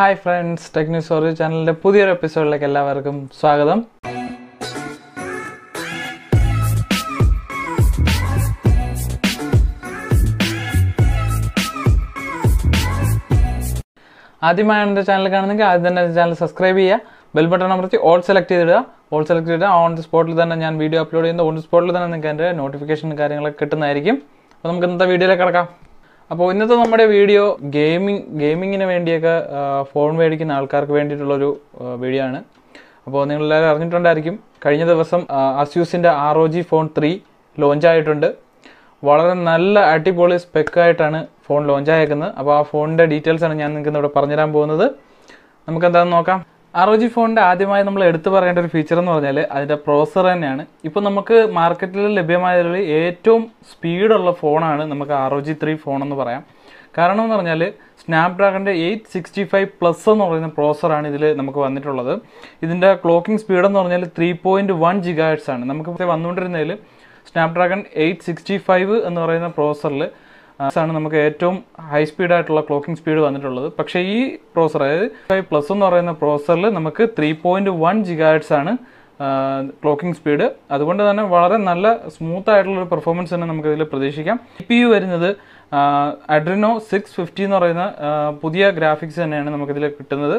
hi friends technique sorry ചാനലിൻ്റെ പുതിയൊരു എപ്പിസോഡിലേക്ക് എല്ലാവർക്കും സ്വാഗതം ആദ്യമായാണ് എൻ്റെ ചാനൽ കാണുന്നെങ്കിൽ ആദ്യം തന്നെ ചാനൽ സബ്സ്ക്രൈബ് ചെയ്യുക ബെൽ ബട്ടൺ അമർത്തി ഓൾ സെലക്ട് ചെയ്തിടുക ഓൾ സെലക്ട് ചെയ്തിട്ട് ഓൺ ദി സ്പോട്ടിൽ തന്നെ ഞാൻ വീഡിയോ അപ്ലോഡ് ചെയ്യുന്ന ഓൺ ദി സ്പോട്ടിൽ തന്നെ നിങ്ങൾക്ക് എൻ്റെ നോട്ടിഫിക്കേഷൻ കാര്യങ്ങളൊക്കെ കിട്ടുന്നതായിരിക്കും അപ്പോൾ നമുക്ക് ഇന്നത്തെ വീഡിയോയിലേക്ക് കിടക്കാം അപ്പോൾ ഇന്നത്തെ നമ്മുടെ വീഡിയോ ഗെയിമിംഗ് ഗെയിമിങ്ങിന് വേണ്ടിയൊക്കെ ഫോൺ മേടിക്കുന്ന ആൾക്കാർക്ക് വേണ്ടിയിട്ടുള്ളൊരു വീഡിയോ ആണ് അപ്പോൾ എല്ലാവരും അറിഞ്ഞിട്ടുണ്ടായിരിക്കും കഴിഞ്ഞ ദിവസം അസ്യൂസിൻ്റെ R O G phone three ആയിട്ടുണ്ട് വളരെ നല്ല അടിപൊളി സ്പെക്കായിട്ടാണ് ഫോൺ ലോഞ്ച് ആയേക്കുന്നത് അപ്പോൾ ആ ഫോണിൻ്റെ ഡീറ്റെയിൽസാണ് ഞാൻ നിങ്ങൾക്ക് ഇവിടെ പറഞ്ഞുതരാൻ പോകുന്നത് നമുക്ക് എന്താണെന്ന് നോക്കാം ആർ ജി ഫോണിൻ്റെ ആദ്യമായി നമ്മൾ എടുത്തു പറയേണ്ട ഒരു ഫീച്ചർ എന്ന് പറഞ്ഞാൽ അതിൻ്റെ പ്രോസർ തന്നെയാണ് ഇപ്പോൾ നമുക്ക് മാർക്കറ്റിൽ ലഭ്യമായതിൽ ഏറ്റവും സ്പീഡുള്ള ഫോണാണ് നമുക്ക് ആർ ജി ത്രീ ഫോൺ എന്ന് പറയാം കാരണം എന്ന് പറഞ്ഞാൽ സ്നാപ്ഡ്രാഗണിൻ്റെ എയ്റ്റ് സിക്സ്റ്റി ഫൈവ് പ്ലസ് എന്ന് പറയുന്ന പ്രോസറാണ് ഇതിൽ നമുക്ക് വന്നിട്ടുള്ളത് ഇതിൻ്റെ ക്ലോക്കിംഗ് സ്പീഡ് എന്ന് പറഞ്ഞാൽ ത്രീ പോയിൻറ്റ് വൺ ജിഗാഹെഡ്സ് ആണ് നമുക്ക് വന്നുകൊണ്ടിരുന്നതിൽ സ്നാപ്ഡ്രാഗൺ എയ്റ്റ് സിക്സ്റ്റി ഫൈവ് എന്ന് പറയുന്ന പ്രോസറിൽ ആണ് നമുക്ക് ഏറ്റവും ഹൈ സ്പീഡ് ആയിട്ടുള്ള ക്ലോക്കിംഗ് സ്പീഡ് വന്നിട്ടുള്ളത് പക്ഷേ ഈ പ്രോസർ അതായത് ഫൈവ് പ്ലസ് എന്ന് പറയുന്ന പ്രോസറിൽ നമുക്ക് ത്രീ പോയിൻറ്റ് വൺ ജിഗാഡ്സ് ആണ് ക്ലോക്കിംഗ് സ്പീഡ് അതുകൊണ്ട് തന്നെ വളരെ നല്ല സ്മൂത്ത് ആയിട്ടുള്ള ഒരു പെർഫോമൻസ് തന്നെ നമുക്ക് ഇതിൽ പ്രതീക്ഷിക്കാം ജി പി യു വരുന്നത് അഡ്രിനോ സിക്സ് ഫിഫ്റ്റി എന്ന് പറയുന്ന പുതിയ ഗ്രാഫിക്സ് തന്നെയാണ് നമുക്കിതിൽ കിട്ടുന്നത്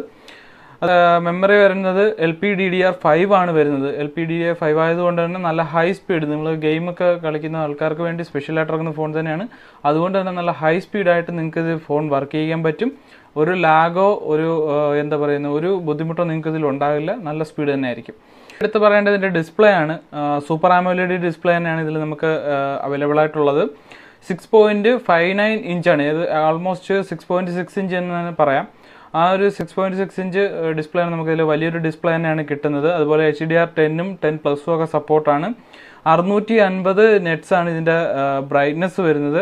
മെമ്മറി വരുന്നത് L P D D R five ആണ് വരുന്നത് L P D R five ആയതുകൊണ്ട് തന്നെ നല്ല ഹൈ സ്പീഡ് നിങ്ങൾ ഗെയിമൊക്കെ കളിക്കുന്ന ആൾക്കാർക്ക് വേണ്ടി ആയിട്ട് ഇറങ്ങുന്ന ഫോൺ തന്നെയാണ് അതുകൊണ്ട് തന്നെ നല്ല ഹൈ സ്പീഡായിട്ട് നിങ്ങൾക്ക് ഇത് ഫോൺ വർക്ക് ചെയ്യാൻ പറ്റും ഒരു ലാഗോ ഒരു എന്താ പറയുന്ന ഒരു ബുദ്ധിമുട്ടോ നിങ്ങൾക്ക് ഇതിൽ ഉണ്ടാകില്ല നല്ല സ്പീഡ് തന്നെ ആയിരിക്കും എടുത്ത് പറയേണ്ടത് ഇതിൻ്റെ ഡിസ്പ്ലേ ആണ് സൂപ്പർ ആമോലഡി ഡിസ്പ്ലേ തന്നെയാണ് ഇതിൽ നമുക്ക് അവൈലബിൾ ആയിട്ടുള്ളത് സിക്സ് പോയിൻറ്റ് ഫൈവ് നയൻ ഇഞ്ചാണ് ഇത് almost six point six inch എന്ന് തന്നെ പറയാം ആ ഒരു six point six inch display ആണ് നമുക്കതിൽ വലിയൊരു ഡിസ്പ്ലേ തന്നെയാണ് കിട്ടുന്നത് അതുപോലെ എച്ച് ഡി ആർ ടെന്നും ടെൻ പ്ലസും ഒക്കെ സപ്പോർട്ടാണ് അറുന്നൂറ്റി അൻപത് ആണ് ഇതിൻ്റെ ബ്രൈറ്റ്നെസ് വരുന്നത്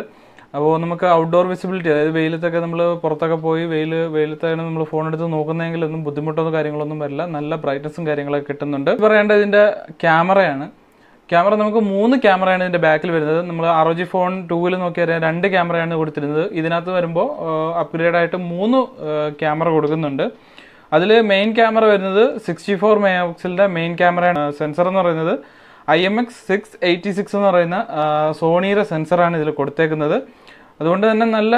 അപ്പോൾ നമുക്ക് ഔട്ട്ഡോർ വിസിബിലിറ്റി അതായത് വെയിലത്തൊക്കെ നമ്മൾ പുറത്തൊക്കെ പോയി വെയിൽ വെയിലത്താണ് നമ്മൾ ഫോൺ എടുത്ത് നോക്കുന്നതെങ്കിൽ ഒന്നും ബുദ്ധിമുട്ടൊന്നും കാര്യങ്ങളൊന്നും വരില്ല നല്ല ബ്രൈറ്റ്നസും കാര്യങ്ങളൊക്കെ കിട്ടുന്നുണ്ട് പറയേണ്ടത് ഇതിൻ്റെ ക്യാമറയാണ് ക്യാമറ നമുക്ക് മൂന്ന് ക്യാമറയാണ് ഇതിൻ്റെ ബാക്കിൽ വരുന്നത് നമ്മൾ ആർ ഒ ജി ഫോൺ ടൂവിൽ നോക്കിയാൽ രണ്ട് ക്യാമറയാണ് കൊടുത്തിരുന്നത് ഇതിനകത്ത് വരുമ്പോൾ അപ്ഗ്രേഡ് ആയിട്ട് മൂന്ന് ക്യാമറ കൊടുക്കുന്നുണ്ട് അതിൽ മെയിൻ ക്യാമറ വരുന്നത് സിക്സ്റ്റി ഫോർ മെഗാപിക്സലിൻ്റെ മെയിൻ ക്യാമറയാണ് സെൻസർ എന്ന് പറയുന്നത് I M X six eighty six എന്ന് പറയുന്ന സോണിയുടെ സെൻസറാണ് ഇതിൽ കൊടുത്തേക്കുന്നത് അതുകൊണ്ട് തന്നെ നല്ല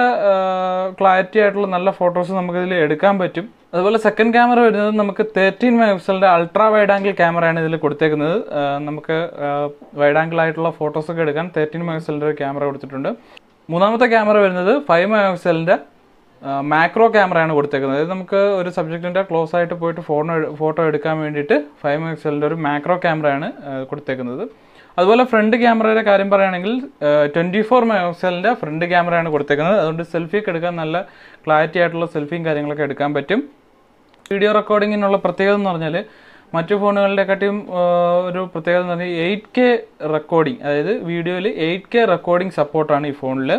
ക്ലാരിറ്റി ആയിട്ടുള്ള നല്ല ഫോട്ടോസ് നമുക്കിതിൽ എടുക്കാൻ പറ്റും അതുപോലെ സെക്കൻഡ് ക്യാമറ വരുന്നത് നമുക്ക് തേർട്ടീൻ മെഗാപിക്സലിൻ്റെ അൾട്രാ വൈഡ് ആംഗിൾ ക്യാമറയാണ് ഇതിൽ കൊടുത്തേക്കുന്നത് നമുക്ക് വൈഡ് ആംഗിൾ ആയിട്ടുള്ള ഫോട്ടോസ് ഒക്കെ എടുക്കാൻ തേർട്ടീൻ മെഗാപിക്സലിൻ്റെ ഒരു ക്യാമറ കൊടുത്തിട്ടുണ്ട് മൂന്നാമത്തെ ക്യാമറ വരുന്നത് ഫൈവ് മെഗാപിക്സലിൻ്റെ മാക്രോ ക്യാമറയാണ് കൊടുത്തേക്കുന്നത് അതായത് നമുക്ക് ഒരു സബ്ജക്റ്റിൻ്റെ ക്ലോസ് ആയിട്ട് പോയിട്ട് ഫോണോ ഫോട്ടോ എടുക്കാൻ വേണ്ടിയിട്ട് ഫൈവ് മെഗാപിക്സലിൻ്റെ ഒരു മാക്രോ ക്യാമറയാണ് കൊടുത്തേക്കുന്നത് അതുപോലെ ഫ്രണ്ട് ക്യാമറയുടെ കാര്യം പറയുകയാണെങ്കിൽ ട്വൻറ്റി ഫോർ മെഗാപിക്സലിൻ്റെ ഫ്രണ്ട് ക്യാമറയാണ് കൊടുത്തേക്കുന്നത് അതുകൊണ്ട് സെൽഫിയൊക്കെ എടുക്കാൻ നല്ല ക്ലാരിറ്റി ആയിട്ടുള്ള സെൽഫിയും കാര്യങ്ങളൊക്കെ എടുക്കാൻ പറ്റും വീഡിയോ റെക്കോർഡിങ്ങിനുള്ള പ്രത്യേകത എന്ന് പറഞ്ഞാൽ മറ്റു ഫോണുകളുടെക്കാട്ടിയും ഒരു പ്രത്യേകത എന്ന് പറഞ്ഞാൽ എയ്റ്റ് കെ റെക്കോർഡിംഗ് അതായത് വീഡിയോയിൽ എയ്റ്റ് കെ റെക്കോർഡിംഗ് സപ്പോർട്ടാണ് ഈ ഫോണിൽ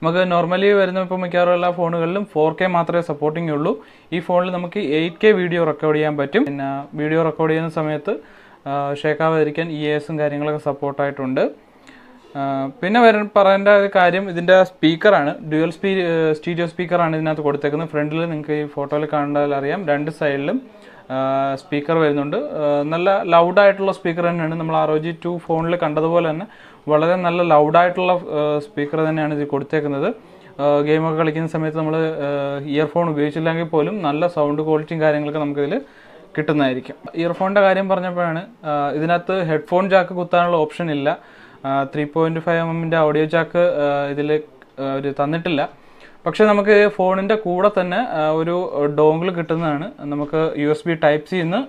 നമുക്ക് നോർമലി വരുന്ന ഇപ്പോൾ മിക്കവാറും എല്ലാ ഫോണുകളിലും ഫോർ കെ മാത്രമേ സപ്പോർട്ടിംഗ് ഉള്ളൂ ഈ ഫോണിൽ നമുക്ക് എയ്റ്റ് കെ വീഡിയോ റെക്കോർഡ് ചെയ്യാൻ പറ്റും പിന്നെ വീഡിയോ റെക്കോർഡ് ചെയ്യുന്ന സമയത്ത് ഷേക്കാവാതിരിക്കാൻ ഇ e എസും കാര്യങ്ങളൊക്കെ സപ്പോർട്ടായിട്ടുണ്ട് പിന്നെ വരാൻ പറയേണ്ട ഒരു കാര്യം ഇതിൻ്റെ സ്പീക്കറാണ് ഡ്യുവൽ സ്പീ സ്റ്റീരിയോ സ്പീക്കറാണ് ഇതിനകത്ത് കൊടുത്തേക്കുന്നത് ഫ്രണ്ടിൽ നിങ്ങൾക്ക് ഈ ഫോട്ടോയിൽ കാണുന്നതിൽ അറിയാം രണ്ട് സൈഡിലും സ്പീക്കർ വരുന്നുണ്ട് നല്ല ലൗഡായിട്ടുള്ള സ്പീക്കർ തന്നെയാണ് നമ്മൾ ആർ ഒ ജി ടു ഫോണിൽ കണ്ടതുപോലെ തന്നെ വളരെ നല്ല ലൗഡായിട്ടുള്ള സ്പീക്കർ തന്നെയാണ് ഇത് കൊടുത്തേക്കുന്നത് ഗെയിമൊക്കെ കളിക്കുന്ന സമയത്ത് നമ്മൾ ഇയർഫോൺ ഉപയോഗിച്ചില്ലെങ്കിൽ പോലും നല്ല സൗണ്ട് ക്വാളിറ്റിയും കാര്യങ്ങളൊക്കെ നമുക്കിതിൽ കിട്ടുന്നതായിരിക്കും ഇയർഫോണിൻ്റെ കാര്യം പറഞ്ഞപ്പോഴാണ് ഇതിനകത്ത് ഹെഡ്ഫോൺ ജാക്ക് കുത്താനുള്ള ഓപ്ഷൻ ഇല്ല ത്രീ പോയിൻറ്റ് ഫൈവ് എമ്മിൻ്റെ ഓഡിയോ ജാക്ക് ഇതിൽ അവർ തന്നിട്ടില്ല പക്ഷേ നമുക്ക് ഫോണിൻ്റെ കൂടെ തന്നെ ഒരു ഡോങ്കിൾ കിട്ടുന്നതാണ് നമുക്ക് യു എസ് ബി ടൈപ്പ് സിന്ന്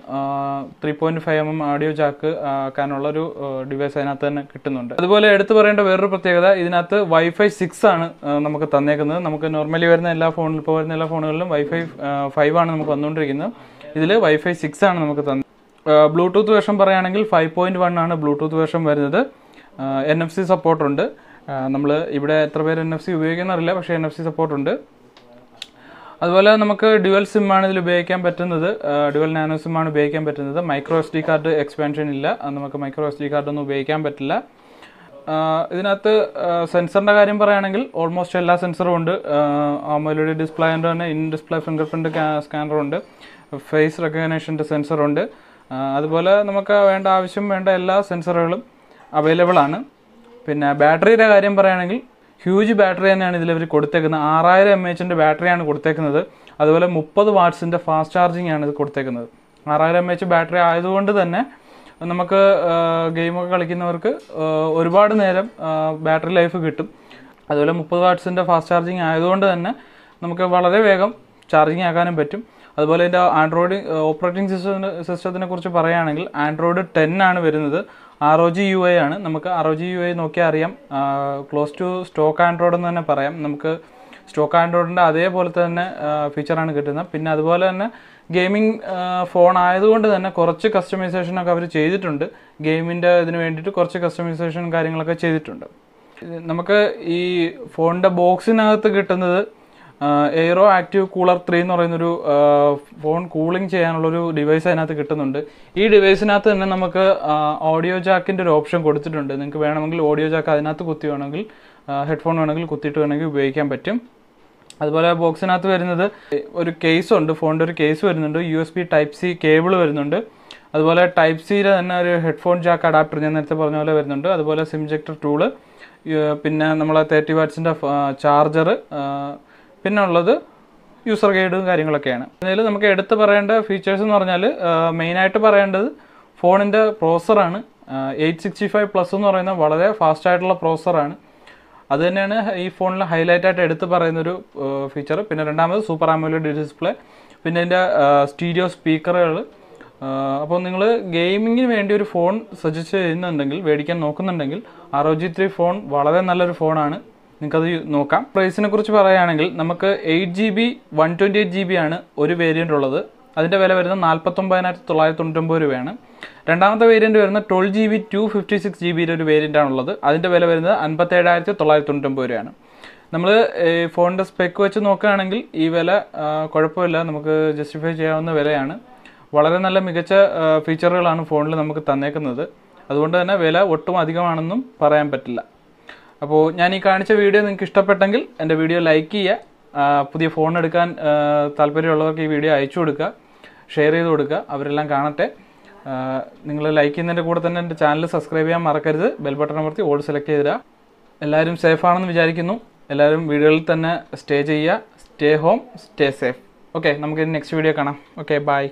three point five M M audio jack ആക്കാനുള്ള ഒരു ഡിവൈസ് അതിനകത്ത് തന്നെ കിട്ടുന്നുണ്ട് അതുപോലെ എടുത്തു പറയേണ്ട വേറൊരു പ്രത്യേകത ഇതിനകത്ത് വൈഫൈ സിക്സ് ആണ് നമുക്ക് തന്നേക്കുന്നത് നമുക്ക് നോർമലി വരുന്ന എല്ലാ ഫോണിൽ ഇപ്പോൾ വരുന്ന എല്ലാ ഫോണുകളിലും വൈഫൈ ഫൈവ് ആണ് നമുക്ക് വന്നുകൊണ്ടിരിക്കുന്നത് ഇതിൽ വൈഫൈ സിക്സ് ആണ് നമുക്ക് തന്നെ ബ്ലൂടൂത്ത് വേഷം പറയുകയാണെങ്കിൽ ഫൈവ് പോയിൻറ്റ് വൺ ആണ് ബ്ലൂടൂത്ത് വേഷം വരുന്നത് എൻ എഫ് സി സപ്പോർട്ടുണ്ട് നമ്മൾ ഇവിടെ എത്ര പേര് എൻ എഫ് സി ഉപയോഗിക്കുന്നറിയില്ല പക്ഷേ എൻ എഫ് സി സപ്പോർട്ട് ഉണ്ട് അതുപോലെ നമുക്ക് ഡ്യുവൽ സിമ്മാണ് ഇതിൽ ഉപയോഗിക്കാൻ പറ്റുന്നത് ഡ്യുവൽ നാനോ സിമ്മാണ് ഉപയോഗിക്കാൻ പറ്റുന്നത് micro S D card expansion ഇല്ല നമുക്ക് മൈക്രോ എസ് ഡി കാർഡൊന്നും ഉപയോഗിക്കാൻ പറ്റില്ല ഇതിനകത്ത് സെൻസറിൻ്റെ കാര്യം പറയുകയാണെങ്കിൽ ഓൾമോസ്റ്റ് എല്ലാ സെൻസറും ഉണ്ട് അമോലോഡി ഡിസ്പ്ലേ ആൻഡ് തന്നെ ഇൻ ഡിസ്പ്ലേ ഫിംഗർ പ്രിൻ്റ് സ്കാനറുണ്ട് ഫേസ് റെക്കഗ്നേഷൻ്റെ സെൻസറുണ്ട് അതുപോലെ നമുക്ക് വേണ്ട ആവശ്യം വേണ്ട എല്ലാ സെൻസറുകളും അവൈലബിൾ ആണ് പിന്നെ ബാറ്ററിയുടെ കാര്യം പറയുകയാണെങ്കിൽ ഹ്യൂജ് ബാറ്ററി തന്നെയാണ് ഇതിൽ അവർ കൊടുത്തേക്കുന്നത് ആറായിരം എം എച്ചിൻ്റെ ബാറ്ററിയാണ് കൊടുത്തേക്കുന്നത് അതുപോലെ മുപ്പത് വാട്ട്സിൻ്റെ ഫാസ്റ്റ് ചാർജിങ് ആണ് ഇത് കൊടുത്തേക്കുന്നത് ആറായിരം എം എച്ച് ബാറ്ററി ആയതുകൊണ്ട് തന്നെ നമുക്ക് ഗെയിമൊക്കെ കളിക്കുന്നവർക്ക് ഒരുപാട് നേരം ബാറ്ററി ലൈഫ് കിട്ടും അതുപോലെ മുപ്പത് വാട്ട്സിൻ്റെ ഫാസ്റ്റ് ചാർജിങ് ആയതുകൊണ്ട് തന്നെ നമുക്ക് വളരെ വേഗം ചാർജിങ് ആക്കാനും പറ്റും അതുപോലെ ഇതിൻ്റെ ആൻഡ്രോയിഡ് ഓപ്പറേറ്റിംഗ് സിസ്റ്റത്തിനെ സിസ്റ്റത്തിനെ കുറിച്ച് പറയുകയാണെങ്കിൽ ആൻഡ്രോയിഡ് ടെൻ ആണ് വരുന്നത് R O G U A ആണ് നമുക്ക് R O G U A നോക്കിയാൽ അറിയാം ക്ലോസ് ടു സ്റ്റോക്ക് ആൻഡ്രോയിഡ് എന്ന് തന്നെ പറയാം നമുക്ക് സ്റ്റോക്ക് ആൻഡ്രോയിഡിൻ്റെ അതേപോലെ തന്നെ ഫീച്ചറാണ് കിട്ടുന്നത് പിന്നെ അതുപോലെ തന്നെ ഗെയിമിംഗ് ഫോൺ ആയതുകൊണ്ട് തന്നെ കുറച്ച് കസ്റ്റമൈസേഷനൊക്കെ അവർ ചെയ്തിട്ടുണ്ട് ഗെയിമിൻ്റെ ഇതിന് വേണ്ടിയിട്ട് കുറച്ച് കസ്റ്റമൈസേഷൻ കാര്യങ്ങളൊക്കെ ചെയ്തിട്ടുണ്ട് നമുക്ക് ഈ ഫോണിൻ്റെ ബോക്സിനകത്ത് കിട്ടുന്നത് എയ്റോ ആക്റ്റീവ് കൂളർ ത്രീ എന്ന് പറയുന്നൊരു ഫോൺ കൂളിംഗ് ചെയ്യാനുള്ളൊരു ഡിവൈസ് അതിനകത്ത് കിട്ടുന്നുണ്ട് ഈ ഡിവൈസിനകത്ത് തന്നെ നമുക്ക് ഓഡിയോ ജാക്കിൻ്റെ ഒരു ഓപ്ഷൻ കൊടുത്തിട്ടുണ്ട് നിങ്ങൾക്ക് വേണമെങ്കിൽ ഓഡിയോ ജാക്ക് അതിനകത്ത് കുത്തി വേണമെങ്കിൽ ഹെഡ്ഫോൺ വേണമെങ്കിൽ കുത്തിയിട്ട് വേണമെങ്കിൽ ഉപയോഗിക്കാൻ പറ്റും അതുപോലെ ബോക്സിനകത്ത് വരുന്നത് ഒരു കേസ് ഉണ്ട് ഫോണിൻ്റെ ഒരു കേസ് വരുന്നുണ്ട് U S B type C cable വരുന്നുണ്ട് അതുപോലെ ടൈപ്പ് സിയിൽ തന്നെ ഒരു ഹെഡ്ഫോൺ ജാക്ക് അഡാപ്റ്റർ ഞാൻ നേരത്തെ പറഞ്ഞ പോലെ വരുന്നുണ്ട് അതുപോലെ സിംജക്ടർ ടൂള് പിന്നെ നമ്മളെ തേർട്ടി വാട്സിൻ്റെ ചാർജർ പിന്നുള്ളത് യൂസർ ഗൈഡും കാര്യങ്ങളൊക്കെയാണ് അതിൽ നമുക്ക് എടുത്ത് പറയേണ്ട ഫീച്ചേഴ്സ് എന്ന് പറഞ്ഞാൽ മെയിനായിട്ട് പറയേണ്ടത് ഫോണിൻ്റെ പ്രോസറാണ് എയ്റ്റ് സിക്സ്റ്റി ഫൈവ് പ്ലസ് എന്ന് പറയുന്ന വളരെ ഫാസ്റ്റ് ആയിട്ടുള്ള പ്രോസറാണ് അത് തന്നെയാണ് ഈ ഫോണിൽ ഹൈലൈറ്റ് ആയിട്ട് എടുത്ത് പറയുന്ന ഒരു ഫീച്ചർ പിന്നെ രണ്ടാമത് സൂപ്പർ ആമുലേഡ് ഡിസ്പ്ലേ പിന്നെ അതിൻ്റെ സ്റ്റീരിയോ സ്പീക്കറുകൾ അപ്പോൾ നിങ്ങൾ ഗെയിമിങ്ങിന് വേണ്ടി ഒരു ഫോൺ സജസ്റ്റ് ചെയ്യുന്നുണ്ടെങ്കിൽ മേടിക്കാൻ നോക്കുന്നുണ്ടെങ്കിൽ R O G three phone വളരെ നല്ലൊരു ഫോണാണ് നിങ്ങൾക്കത് നോക്കാം പ്രൈസിനെ കുറിച്ച് പറയുകയാണെങ്കിൽ നമുക്ക് eight G B one twenty eight G B ആണ് ഒരു വേരിയൻ്റ് ഉള്ളത് അതിൻ്റെ വില വരുന്നത് നാൽപ്പത്തൊമ്പതിനായിരത്തി തൊള്ളായിരത്തി തൊണ്ണൂറ്റൊമ്പത് രൂപയാണ് രണ്ടാമത്തെ വേരിയൻറ്റ് വരുന്ന twelve G B two fifty six G ബിയുടെ ഒരു വേരിയൻ്റ് ആണുള്ളത് അതിൻ്റെ വില വരുന്നത് അൻപത്തേഴായിരത്തി തൊള്ളായിരത്തി തൊണ്ണൂറ്റൊമ്പത് രൂപയാണ് നമ്മൾ ഫോണിൻ്റെ സ്പെക്ക് വെച്ച് നോക്കുകയാണെങ്കിൽ ഈ വില കുഴപ്പമില്ല നമുക്ക് ജസ്റ്റിഫൈ ചെയ്യാവുന്ന വിലയാണ് വളരെ നല്ല മികച്ച ഫീച്ചറുകളാണ് ഫോണിൽ നമുക്ക് തന്നേക്കുന്നത് അതുകൊണ്ട് തന്നെ വില ഒട്ടും അധികമാണെന്നും പറയാൻ പറ്റില്ല അപ്പോൾ ഞാൻ ഈ കാണിച്ച വീഡിയോ നിങ്ങൾക്ക് ഇഷ്ടപ്പെട്ടെങ്കിൽ എൻ്റെ വീഡിയോ ലൈക്ക് ചെയ്യുക പുതിയ ഫോൺ എടുക്കാൻ താല്പര്യമുള്ളവർക്ക് ഈ വീഡിയോ അയച്ചു കൊടുക്കുക ഷെയർ ചെയ്ത് കൊടുക്കുക അവരെല്ലാം കാണട്ടെ നിങ്ങൾ ലൈക്ക് ചെയ്യുന്നതിൻ്റെ കൂടെ തന്നെ എൻ്റെ ചാനൽ സബ്സ്ക്രൈബ് ചെയ്യാൻ മറക്കരുത് ബെൽ ബട്ടൺ അമർത്തി ഓൾ സെലക്ട് ചെയ്തിടുക എല്ലാവരും സേഫ് ആണെന്ന് വിചാരിക്കുന്നു എല്ലാവരും വീടുകളിൽ തന്നെ സ്റ്റേ ചെയ്യുക stay home stay safe okay നമുക്ക് നെക്സ്റ്റ് വീഡിയോ കാണാം ഓക്കെ ബൈ